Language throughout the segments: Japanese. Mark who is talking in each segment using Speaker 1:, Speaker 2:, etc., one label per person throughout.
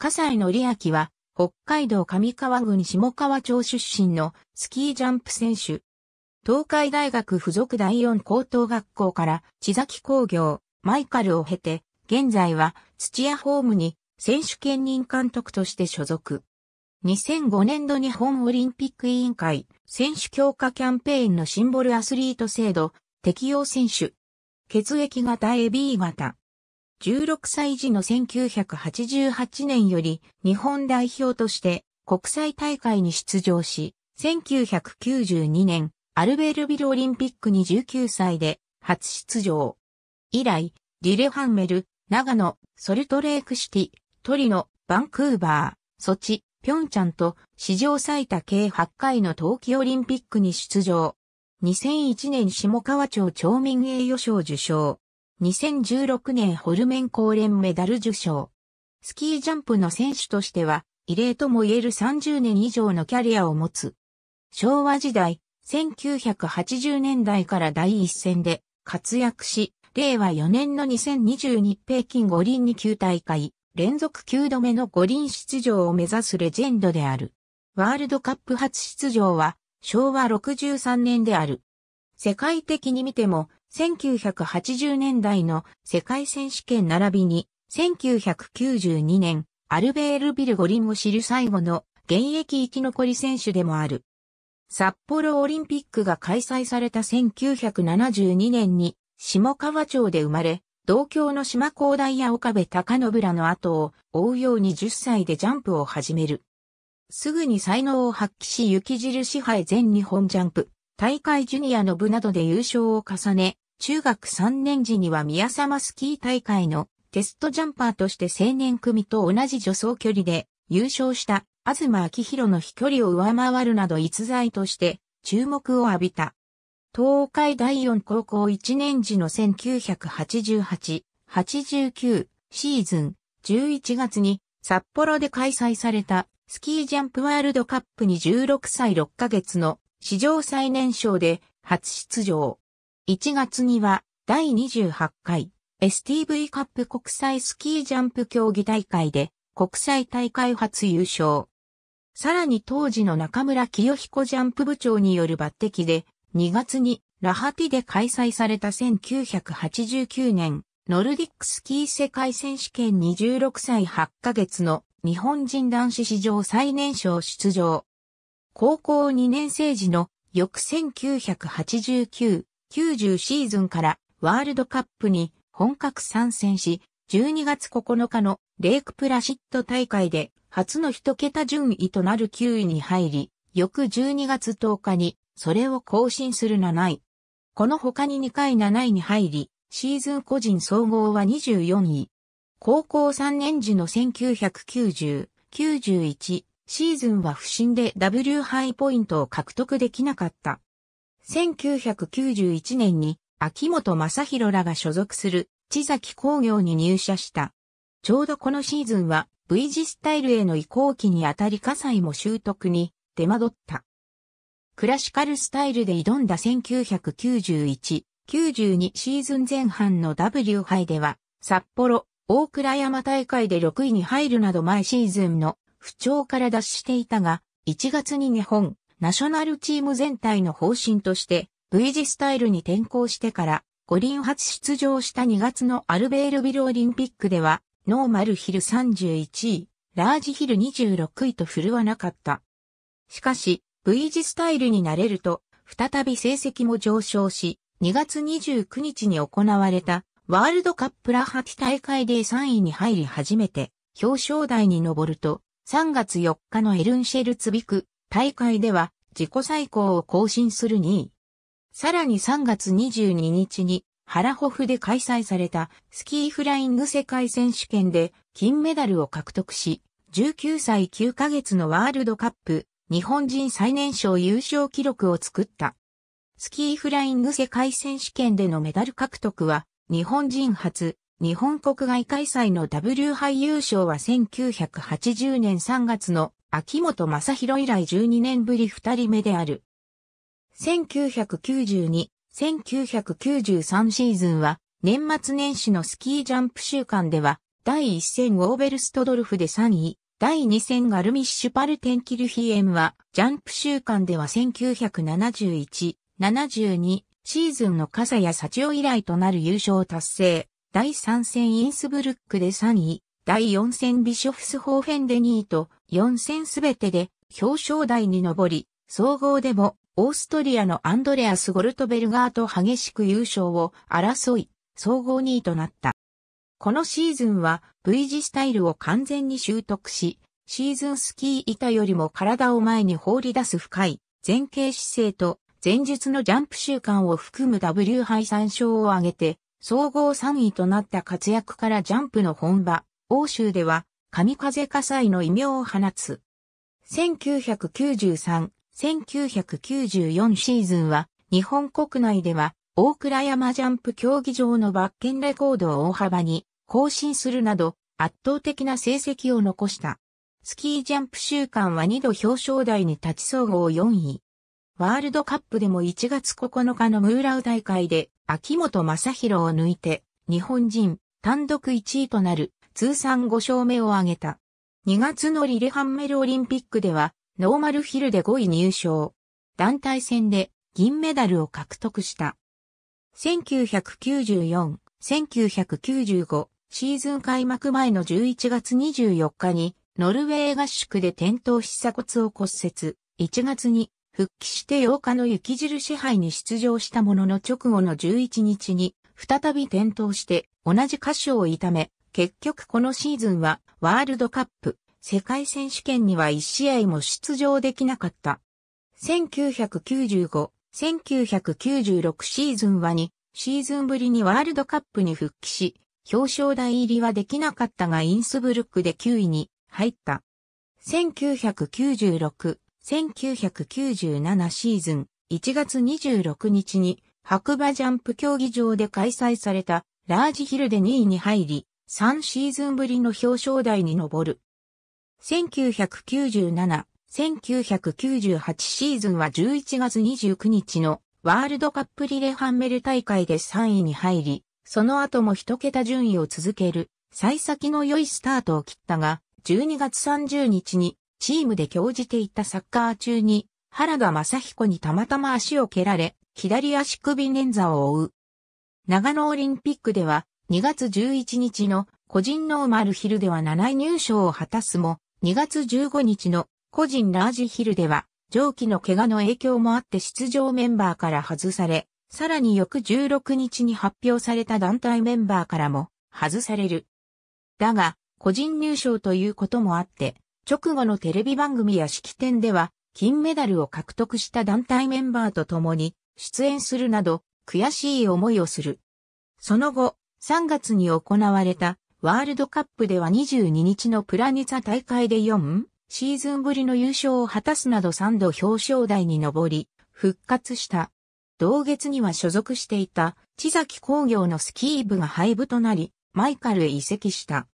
Speaker 1: 笠井則明は、北海道上川郡下川町出身のスキージャンプ選手。東海大学附属第四高等学校から千崎工業、マイカルを経て、現在は土屋ホームに選手兼任監督として所属。2005年度日本オリンピック委員会選手強化キャンペーンのシンボルアスリート制度適用選手。血液型 AB 型。16歳時の1988年より日本代表として国際大会に出場し、1992年アルベールビルオリンピックに19歳で初出場。以来、リレハンメル、長野、ソルトレークシティ、トリノ、バンクーバー、ソチ、ピョンチャンと史上最多計8回の冬季オリンピックに出場。2001年下川町町民栄誉賞受賞。2016年ホルメン公連メダル受賞。スキージャンプの選手としては、異例とも言える30年以上のキャリアを持つ。昭和時代、1980年代から第一線で活躍し、令和4年の2 0 2日北京五輪に9大会、連続9度目の五輪出場を目指すレジェンドである。ワールドカップ初出場は昭和63年である。世界的に見ても1980年代の世界選手権並びに、1992年、アルベールビル五輪を知る最後の現役生き残り選手でもある。札幌オリンピックが開催された1972年に、下川町で生まれ、同郷の島高大や岡部隆信らの後を追うように10歳でジャンプを始める。すぐに才能を発揮し雪印杯全日本ジャンプ、大会ジュニアの部などで優勝を重ね、中学3年時には宮様スキー大会のテストジャンパーとして青年組と同じ助走距離で優勝した東明宏の飛距離を上回るなど逸材として注目を浴びた。東海第四高校1年時の1988、89シーズン11月に札幌で開催されたスキージャンプワールドカップに16歳6ヶ月の史上最年少で初出場。1月には第28回 STV カップ国際スキージャンプ競技大会で国際大会初優勝。さらに当時の中村清彦ジャンプ部長による抜擢で2月にラハティで開催された1989年ノルディックスキー世界選手権26歳8ヶ月の日本人男子史上最年少出場。高校2年生時の翌1989、90シーズンからワールドカップに本格参戦し、12月9日のレイクプラシット大会で初の一桁順位となる9位に入り、翌12月10日にそれを更新する7位。この他に2回7位に入り、シーズン個人総合は24位。高校3年時の1990、91シーズンは不振で W ハイポイントを獲得できなかった。1991年に秋元正宏らが所属する千崎工業に入社した。ちょうどこのシーズンは V 字スタイルへの移行期にあたり火災も習得に出惑った。クラシカルスタイルで挑んだ1991、92シーズン前半の W 杯では、札幌、大倉山大会で6位に入るなど前シーズンの不調から脱していたが、1月に日本、ナショナルチーム全体の方針として、V 字スタイルに転向してから、五輪初出場した2月のアルベールビルオリンピックでは、ノーマルヒル31位、ラージヒル26位と振るわなかった。しかし、V 字スタイルになれると、再び成績も上昇し、2月29日に行われたワールドカップラハティ大会で3位に入り初めて表彰台に上ると、3月4日のエルンシェルツビク大会では自己最高を更新する2位。さらに3月22日にハラホフで開催されたスキーフライング世界選手権で金メダルを獲得し、19歳9ヶ月のワールドカップ日本人最年少優勝記録を作った。スキーフライング世界選手権でのメダル獲得は日本人初日本国外開催の W 杯優勝は1980年3月の秋元正宏以来12年ぶり2人目である。1992、1993シーズンは年末年始のスキージャンプ週間では第1戦ウォーベルストドルフで3位、第2戦ガルミッシュパルテンキルヒエムはジャンプ週間では1971、72シーズンの笠谷幸男以来となる優勝達成。第3戦インスブルックで3位、第4戦ビショフスホーフェンで2位と、4戦すべてで表彰台に上り、総合でもオーストリアのアンドレアス・ゴルトベルガーと激しく優勝を争い、総合2位となった。このシーズンは V 字スタイルを完全に習得し、シーズンスキー板よりも体を前に放り出す深い前傾姿勢と前述のジャンプ習慣を含む W 杯参照を挙げて総合3位となった活躍からジャンプの本場、欧州では、神風火災の異名を放つ。1993、1994シーズンは、日本国内では、大倉山ジャンプ競技場の罰ンレコードを大幅に更新するなど、圧倒的な成績を残した。スキージャンプ週間は2度表彰台に立ち総合4位。ワールドカップでも1月9日のムーラウ大会で秋元正宏を抜いて、日本人単独1位となる通算5勝目を挙げた。2月のリレハンメルオリンピックでは、ノーマルヒルで5位入賞。団体戦で銀メダルを獲得した。1994、1995シーズン開幕前の11月24日にノルウェー合宿で転倒し鎖骨を骨折。1月に復帰して8日の雪印杯に出場したものの直後の11日に再び転倒して同じ箇所を痛め、結局このシーズンはワールドカップ世界選手権には1試合も出場できなかった。1995、1996シーズンは2シーズンぶりにワールドカップに復帰し、表彰台入りはできなかったがインスブルックで9位に入った。1996、1997シーズン1月26日に白馬ジャンプ競技場で開催されたラージヒルで2位に入り、3シーズンぶりの表彰台に上る。1997、1998シーズンは11月29日のワールドカップリレハンメル大会で3位に入り、その後も一桁順位を続ける、幸先の良いスタートを切ったが、12月30日にチームで興じていたサッカー中に、原田正彦にたまたま足を蹴られ、左足首捻挫を負う。長野オリンピックでは、2月11日の個人ノーマルヒルでは7位入賞を果たすも、2月15日の個人ラージヒルでは、上記の怪我の影響もあって出場メンバーから外され、さらに翌16日に発表された団体メンバーからも外される。だが、個人入賞ということもあって、直後のテレビ番組や式典では、金メダルを獲得した団体メンバーと共に出演するなど悔しい思いをする。その後、3月に行われたワールドカップでは22日のプラニツァ大会で4シーズンぶりの優勝を果たすなど3度表彰台に上り、復活した。同月には所属していた千崎工業のスキー部が廃部となり、マイカルへ移籍した。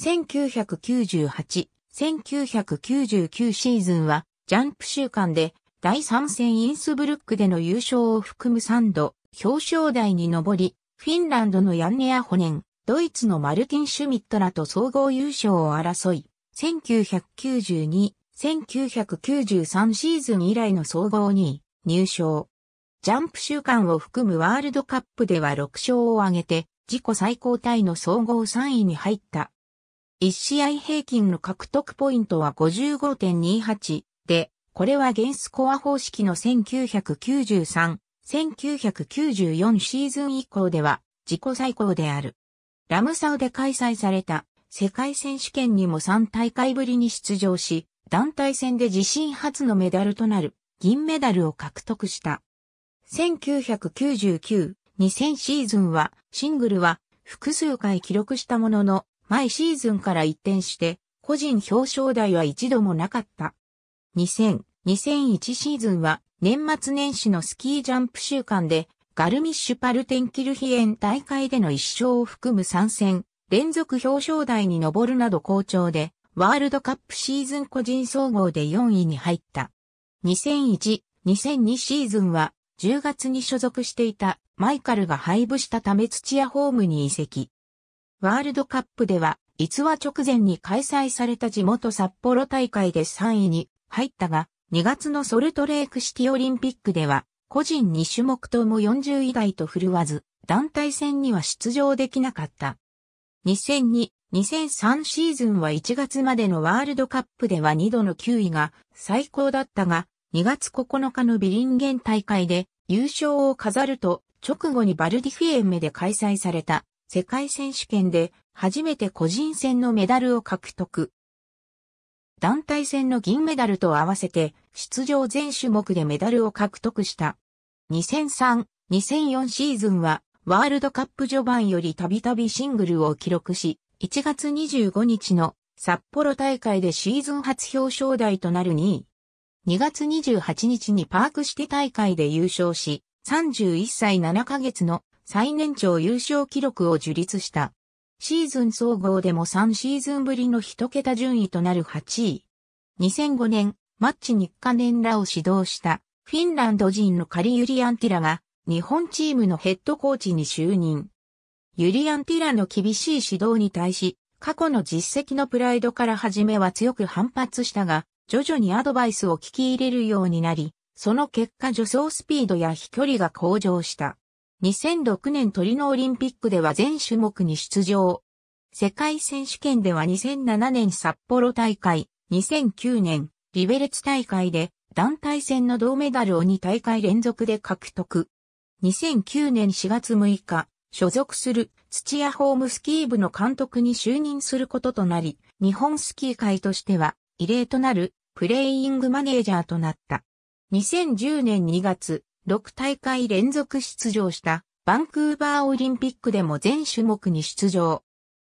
Speaker 1: 1998 1999シーズンはジャンプ週間で第3戦インスブルックでの優勝を含む3度表彰台に上り、フィンランドのヤンネアホネン、ドイツのマルティン・シュミットらと総合優勝を争い、1992、1993シーズン以来の総合2位、入賞。ジャンプ週間を含むワールドカップでは6勝を挙げて、自己最高タイの総合3位に入った。1試合平均の獲得ポイントは55.28で、これはゲンスコア方式の1993、1994シーズン以降では自己最高である。ラムサウで開催された世界選手権にも3大会ぶりに出場し、団体戦で自身初のメダルとなる銀メダルを獲得した。1999、2000シーズンはシングルは複数回記録したものの毎シーズンから一転して、個人表彰台は一度もなかった。2000、2001シーズンは、年末年始のスキージャンプ週間で、ガルミッシュパルテンキルヒエン大会での一勝を含む参戦、連続表彰台に上るなど好調で、ワールドカップシーズン個人総合で4位に入った。2001、2002シーズンは10月に所属していたマイカルが廃部したため土屋ホームに移籍。ワールドカップでは、逸話直前に開催された地元札幌大会で3位に入ったが、2月のソルトレークシティオリンピックでは、個人2種目とも40位台と振るわず、団体戦には出場できなかった。2002、2003シーズンは1月までのワールドカップでは2度の9位が最高だったが、2月9日のビリンゲン大会で優勝を飾ると、直後にバルディフィエンメで開催された世界選手権で初めて個人戦のメダルを獲得。団体戦の銀メダルと合わせて出場全種目でメダルを獲得した。2003、2004シーズンはワールドカップ序盤よりたびたびシングルを記録し、1月25日の札幌大会でシーズン初表彰台となる2位。2月28日にパークシティ大会で優勝し、31歳7ヶ月の最年長優勝記録を樹立した。シーズン総合でも3シーズンぶりの1桁順位となる8位。2005年、マッチ日課年らを指導したフィンランド人のカリ・ユリアンティラが日本チームのヘッドコーチに就任。ユリアンティラの厳しい指導に対し、過去の実績のプライドから始めは強く反発したが、徐々にアドバイスを聞き入れるようになり、その結果助走スピードや飛距離が向上した。2006年トリノオリンピックでは全種目に出場。世界選手権では2007年札幌大会、2009年リベレツ大会で団体戦の銅メダルを2大会連続で獲得。2009年4月6日、所属する土屋ホームスキー部の監督に就任することとなり、日本スキー界としては異例となるプレイイングマネージャーとなった。2010年2月、6大会連続出場したバンクーバーオリンピックでも全種目に出場。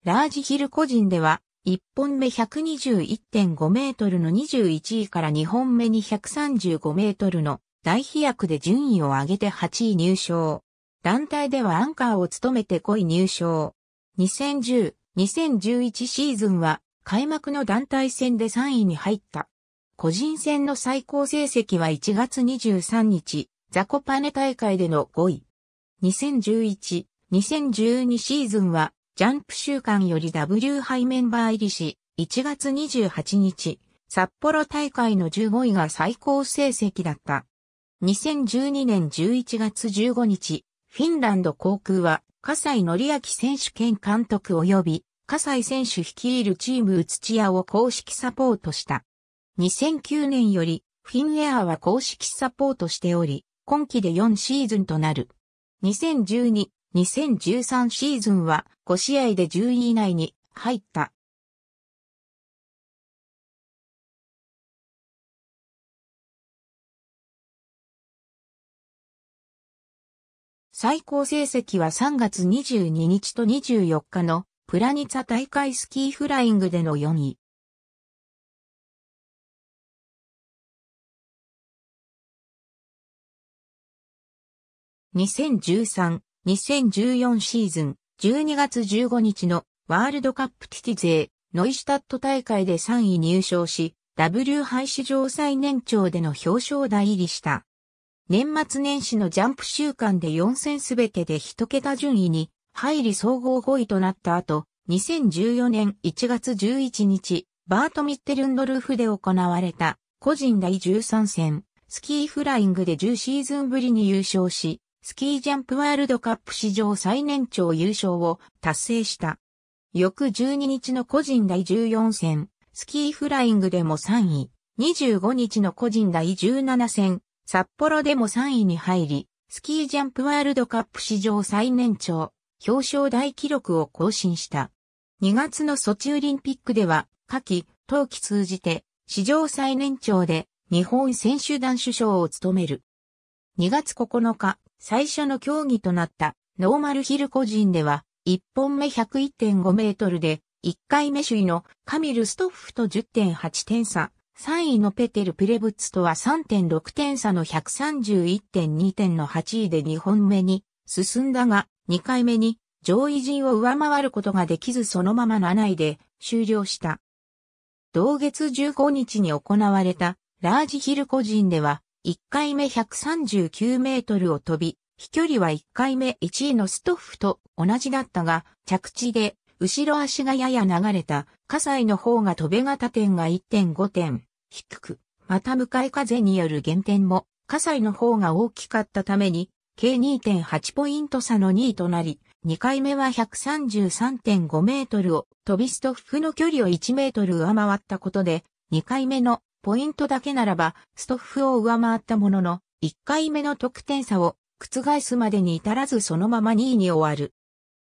Speaker 1: ラージヒル個人では、1本目121.5メートルの21位から2本目に135メートルの大飛躍で順位を上げて8位入賞。団体ではアンカーを務めて5位入賞。2010、2011シーズンは開幕の団体戦で3位に入った。個人戦の最高成績は1月23日、ザコパネ大会での5位。2011、2012シーズンは、ジャンプ週間より W 杯メンバー入りし、1月28日、札幌大会の15位が最高成績だった。2012年11月15日、フィンランド航空は、笠西則明選手兼監督及び、笠西選手率いるチームうつちやを公式サポートした。2009年より、フィンエアは公式サポートしており、今季で4シーズンとなる。2012、2013シーズンは5試合で10位以内に入った。最高成績は3月22日と24日のプラニツァ大会スキーフライングでの4位。2013、2014シーズン、12月15日のワールドカップティティ勢、ノイシュタット大会で3位入賞し、W 廃止上最年長での表彰台入りした。年末年始のジャンプ週間で4戦すべてで1桁順位に入り総合5位となった後、2014年1月11日、バート・ミッテルンドルフで行われた個人第13戦、スキーフライングで10シーズンぶりに優勝し、スキージャンプワールドカップ史上最年長優勝を達成した。翌12日の個人第14戦、スキーフライングでも3位、25日の個人第17戦、札幌でも3位に入り、スキージャンプワールドカップ史上最年長、表彰台記録を更新した。2月のソチオリンピックでは、夏季、冬季通じて、史上最年長で、日本選手団首相を務める。2月9日、最初の競技となったノーマルヒル個人では、1本目101.5メートルで、1回目首位のカミル・ストッフと10.8点差、3位のペテル・プレブッツとは3.6点差の131.2点の8位で2本目に進んだが、2回目に上位陣を上回ることができずそのまま7位で終了した。同月15日に行われたラージヒル個人では1回目139メートルを飛び、飛距離は1回目1位のストッフと同じだったが、着地で後ろ足がやや流れた、火西の方が飛べ型点が1.5点、低く、また向かい風による減点も、火西の方が大きかったために、計2.8ポイント差の2位となり、2回目は133.5メートルを飛びストッフの距離を1メートル上回ったことで、2回目のポイントだけならば、ストッフを上回ったものの、1回目の得点差を覆すまでに至らずそのまま2位に終わる。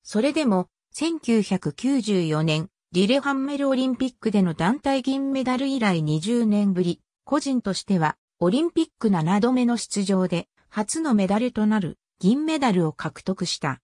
Speaker 1: それでも、1994年、リレハンメルオリンピックでの団体銀メダル以来20年ぶり、個人としては、オリンピック7度目の出場で、初のメダルとなる銀メダルを獲得した。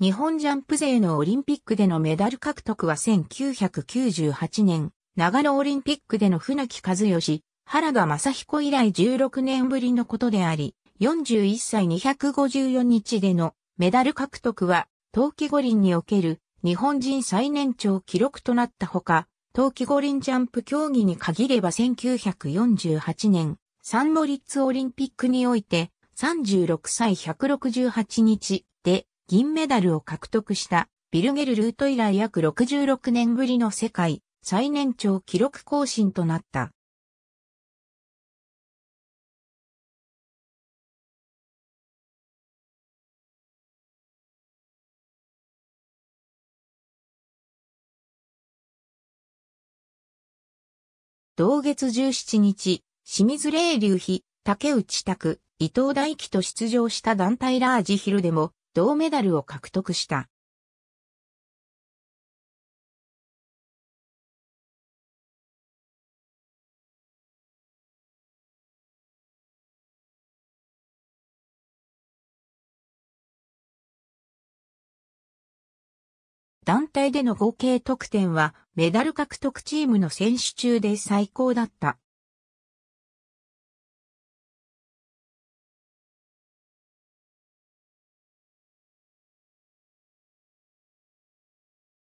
Speaker 1: 日本ジャンプ勢のオリンピックでのメダル獲得は1998年、長野オリンピックでの船木和義、原田正彦以来16年ぶりのことであり、41歳254日でのメダル獲得は、冬季五輪における日本人最年長記録となったほか、冬季五輪ジャンプ競技に限れば1948年、サンモリッツオリンピックにおいて36歳168日で銀メダルを獲得したビルゲルルート以来約66年ぶりの世界最年長記録更新となった。同月17日、清水霊流飛、竹内拓、伊藤大輝と出場した団体ラージヒルでも銅メダルを獲得し
Speaker 2: た。団体での合計得点はメダル獲得チームの選手中で最高だった。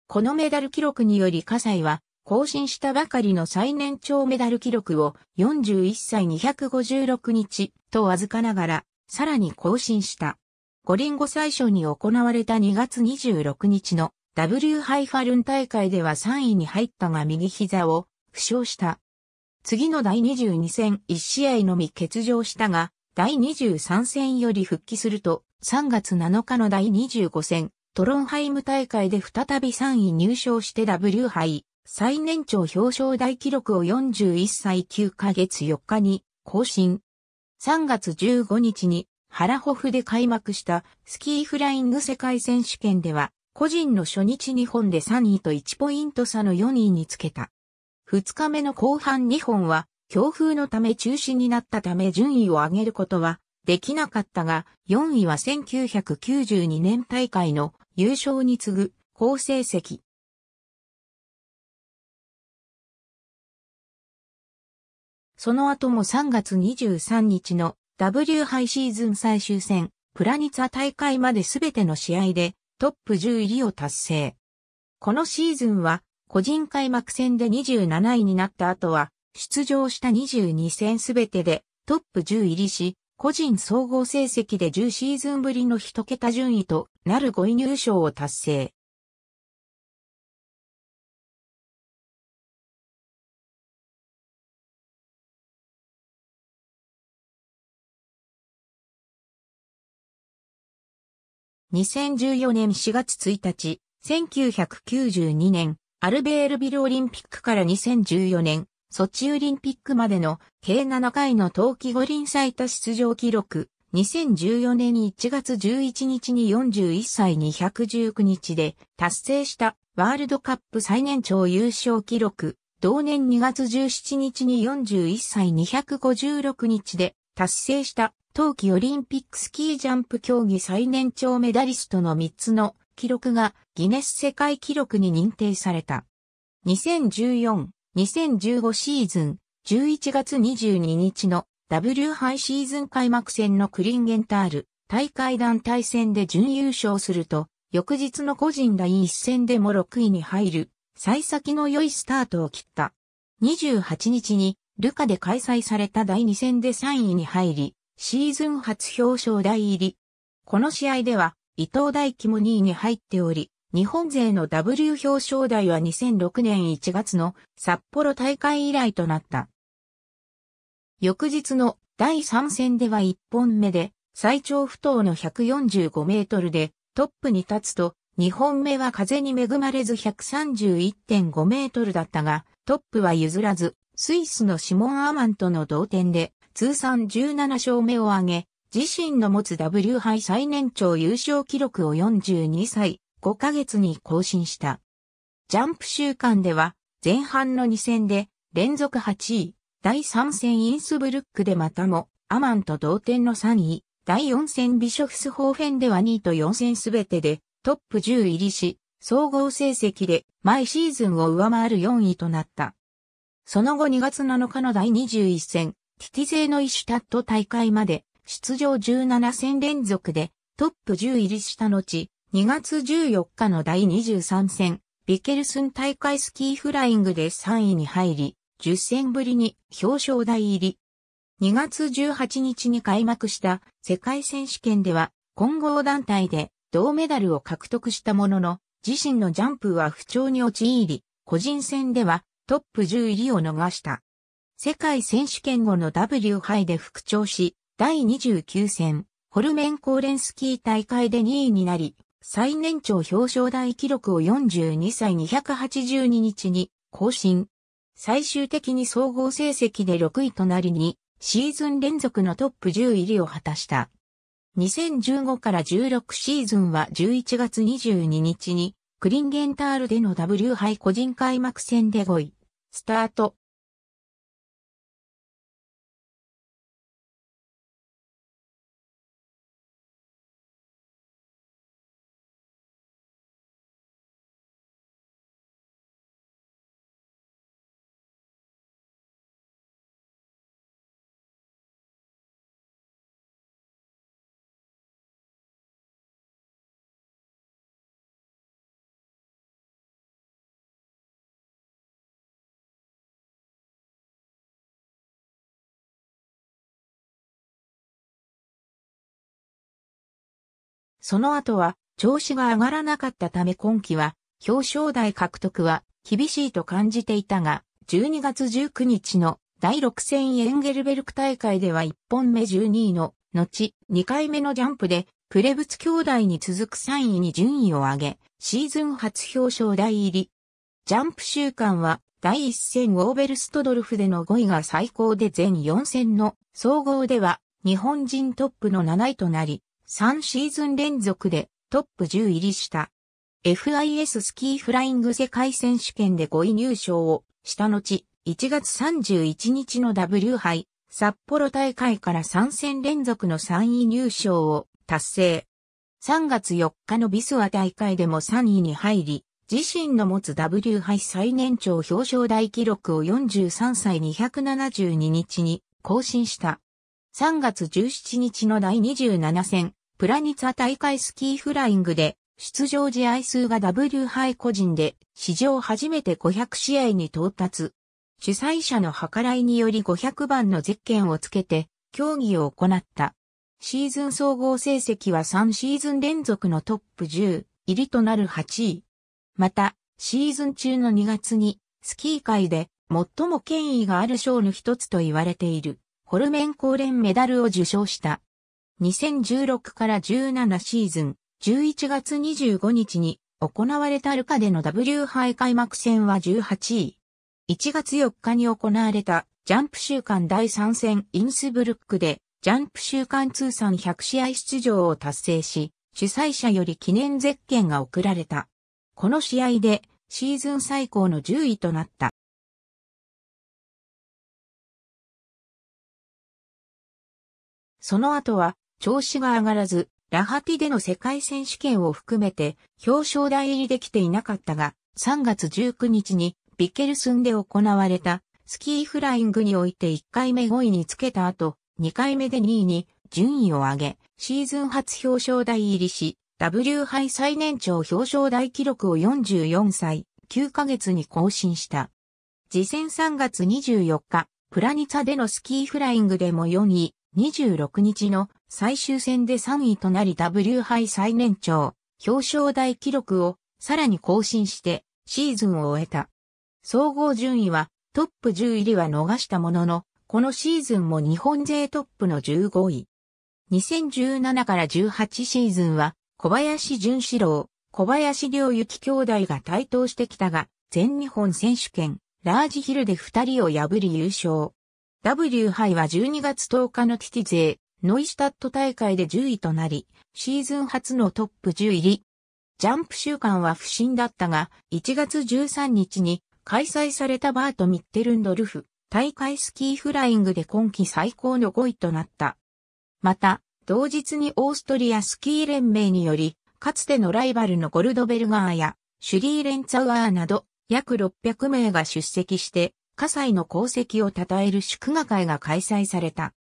Speaker 1: このメダル記録により葛西は更新したばかりの最年長メダル記録を41歳256日と預かながらさらに更新した。五輪後最初に行われた2月26日の W ハイファルン大会では3位に入ったが右膝を負傷した。次の第22戦1試合のみ欠場したが、第23戦より復帰すると、3月7日の第25戦、トロンハイム大会で再び3位入賞して W 杯、最年長表彰台記録を41歳9ヶ月4日に更新。3月15日に、ハラホフで開幕したスキーフライング世界選手権では、個人の初日2本で3位と1ポイント差の4位につけた。2日目の後半2本は、強風のため中止になったため順位を上げることはできなかったが、4位は1992年大会の優勝に次ぐ好成績。その後も3月23日の W 杯シーズン最終戦、プラニツァ大会まで全ての試合でトップ10入りを達成。このシーズンは、個人開幕戦で27位になった後は、出場した22戦すべてでトップ10入りし、個人総合成績で10シーズンぶりの1桁順位となる5位入賞
Speaker 2: を達成。2014年4
Speaker 1: 月1日、1992年、アルベールビルオリンピックから2014年、ソチオリンピックまでの計7回の冬季五輪最多出場記録、2014年1月11日に41歳219日で達成したワールドカップ最年長優勝記録、同年2月17日に41歳256日で達成した冬季オリンピックスキージャンプ競技最年長メダリストの3つの記録がギネス世界記録に認定された。2014、2015シーズン11月22日の W 杯シーズン開幕戦のクリンゲンタール大会団体戦で準優勝すると、翌日の個人第一戦でも6位に入る、幸先の良いスタートを切った。28日にルカで開催された第2戦で3位に入り、シーズン初表彰台入り。この試合では、伊藤大輝も2位に入っており、日本勢の W 表彰台は2006年1月の札幌大会以来となった。翌日の第3戦では1本目で最長不倒の145メートルでトップに立つと2本目は風に恵まれず131.5メートルだったがトップは譲らずスイスのシモン・アマンとの同点で通算17勝目を挙げ、自身の持つ W 杯最年長優勝記録を42歳5ヶ月に更新した。ジャンプ週間では前半の2戦で連続8位、第3戦インスブルックでまたもアマンと同点の3位、第4戦ビショフスホーフェンでは2位と4戦すべてでトップ10入りし、総合成績で毎シーズンを上回る4位となった。その後2月7日の第21戦、ティティ勢のイシュタット大会まで出場17戦連続でトップ10入りした後、2月14日の第23戦、ビケルスン大会スキーフライングで3位に入り、10戦ぶりに表彰台入り。2月18日に開幕した世界選手権では混合団体で銅メダルを獲得したものの、自身のジャンプは不調に陥り、個人戦ではトップ10入りを逃した。世界選手権後の W 杯で復調し、第29戦、ホルメンコーレンスキー大会で2位になり、最年長表彰台記録を42歳282日に更新。最終的に総合成績で6位となりに、シーズン連続のトップ10入りを果たした。2015から16シーズンは11月22日に、クリンゲンタールでの W 杯個人開幕戦で5位。スタート、その後は調子が上がらなかったため今季は表彰台獲得は厳しいと感じていたが、12月19日の第6戦エンゲルベルク大会では1本目12位の後2回目のジャンプでプレブツ兄弟に続く3位に順位を上げ、シーズン初表彰台入り。ジャンプ週間は第1戦オーベルストドルフでの5位が最高で全4戦の総合では日本人トップの7位となり、3シーズン連続でトップ10入りした。FIS スキーフライング世界選手権で5位入賞をした後、1月31日の W 杯札幌大会から3戦連続の3位入賞を達成。3月4日のビスワ大会でも3位に入り、自身の持つ W 杯最年長表彰台記録を43歳272日に更新した。3月17日の第27戦プラニツァ大会スキーフライングで出場試合数が W 杯個人で史上初めて500試合に到達。主催者の計らいにより500番のゼッケンをつけて競技を行った。シーズン総合成績は3シーズン連続のトップ10入りとなる8位。また、シーズン中の2月にスキー界で最も権威がある賞の一つと言われているホルメンレ連メダルを受賞した。2016から17シーズン、11月25日に行われたルカでの W 杯開幕戦は18位。1月4日に行われたジャンプ週間第3戦インスブルックでジャンプ週間通算100試合出場を達成し、主催者より記念ゼッケンが贈られた。この試合でシーズン最高の10位となった。その後は調子が上がらず、ラハティでの世界選手権を含めて表彰台入りできていなかったが、3月19日にビケルスンで行われたスキーフライングにおいて1回目5位につけた後、2回目で2位に順位を上げ、シーズン初表彰台入りし、W 杯最年長表彰台記録を44歳9ヶ月に更新した。次戦3月24日、プラニツァでのスキーフライングでも4位、26日の最終戦で3位となり W 杯最年長、表彰台記録をさらに更新してシーズンを終えた。総合順位はトップ10入りは逃したものの、このシーズンも日本勢トップの15位。2017から18シーズンは小林淳志郎、小林良幸兄弟が台頭してきたが、全日本選手権、ラージヒルで2人を破り優勝。W 杯は12月10日のティティ勢、ノイシュタット大会で10位となり、シーズン初のトップ10入り。ジャンプ週間は不振だったが、1月13日に開催されたバート・ミッテルンドルフ大会スキーフライングで今季最高の5位となった。また、同日にオーストリアスキー連盟により、かつてのライバルのゴルドベルガーやシュリーレンツァワーなど、約600名が出席して、葛西の功績を称える祝賀会が開催された。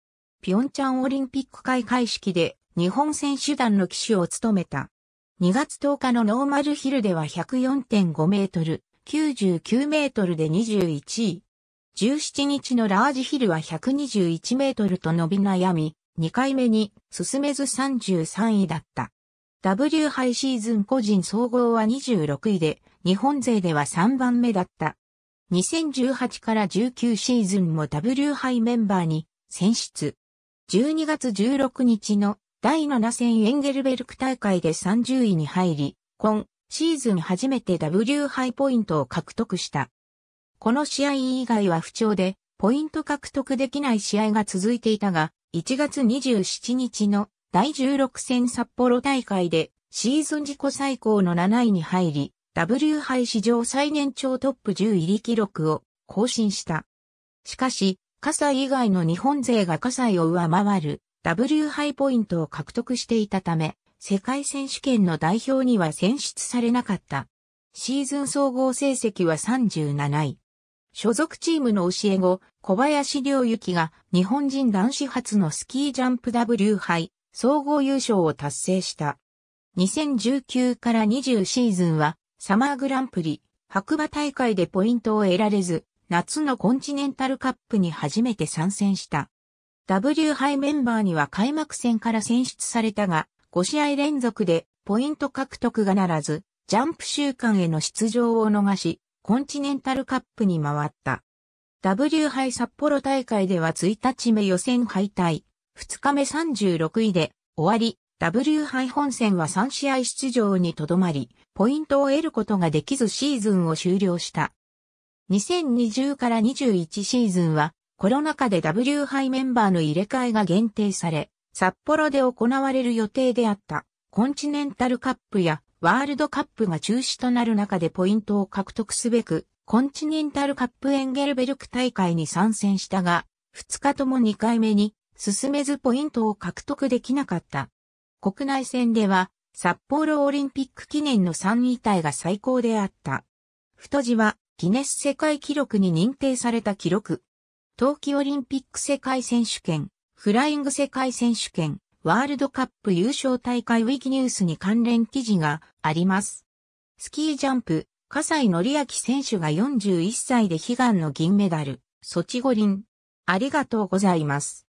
Speaker 1: ピョンチャンオリンピック開会式で日本選手団の旗手を務めた。2月10日のノーマルヒルでは104.5メートル、99メートルで21位。17日のラージヒルは121メートルと伸び悩み、2回目に進めず33位だった。W ハイシーズン個人総合は26位で、日本勢では3番目だった。2018から19シーズンも W 杯メンバーに選出。12月16日の第7戦エンゲルベルク大会で30位に入り、今シーズン初めて W 杯ポイントを獲得した。この試合以外は不調で、ポイント獲得できない試合が続いていたが、1月27日の第16戦札幌大会でシーズン自己最高の7位に入り、W 杯史上最年長トップ10入り記録を更新した。しかし、葛西以外の日本勢が葛西を上回る W 杯ポイントを獲得していたため、世界選手権の代表には選出されなかった。シーズン総合成績は37位。所属チームの教え子、小林良幸が日本人男子初のスキージャンプ W 杯総合優勝を達成した。2019から20シーズンはサマーグランプリ、白馬大会でポイントを得られず、夏のコンチネンタルカップに初めて参戦した。W 杯メンバーには開幕戦から選出されたが、5試合連続でポイント獲得がならず、ジャンプ週間への出場を逃し、コンチネンタルカップに回った。W 杯札幌大会では1日目予選敗退、2日目36位で終わり、W 杯本戦は3試合出場にとどまり、ポイントを得ることができずシーズンを終了した。2020から21シーズンは、コロナ禍で W 杯メンバーの入れ替えが限定され、札幌で行われる予定であった、コンチネンタルカップやワールドカップが中止となる中でポイントを獲得すべく、コンチネンタルカップエンゲルベルク大会に参戦したが、2日とも2回目に進めずポイントを獲得できなかった。国内戦では、札幌オリンピック記念の3位体が最高であった。太字は、ギネス世界記録に認定された記録。冬季オリンピック世界選手権、フライング世界選手権、ワールドカップ優勝大会ウィキニュースに関連記事があります。スキージャンプ、笠井則明選手が41歳で悲願の銀メダル、ソチ五輪。ありがとうございます。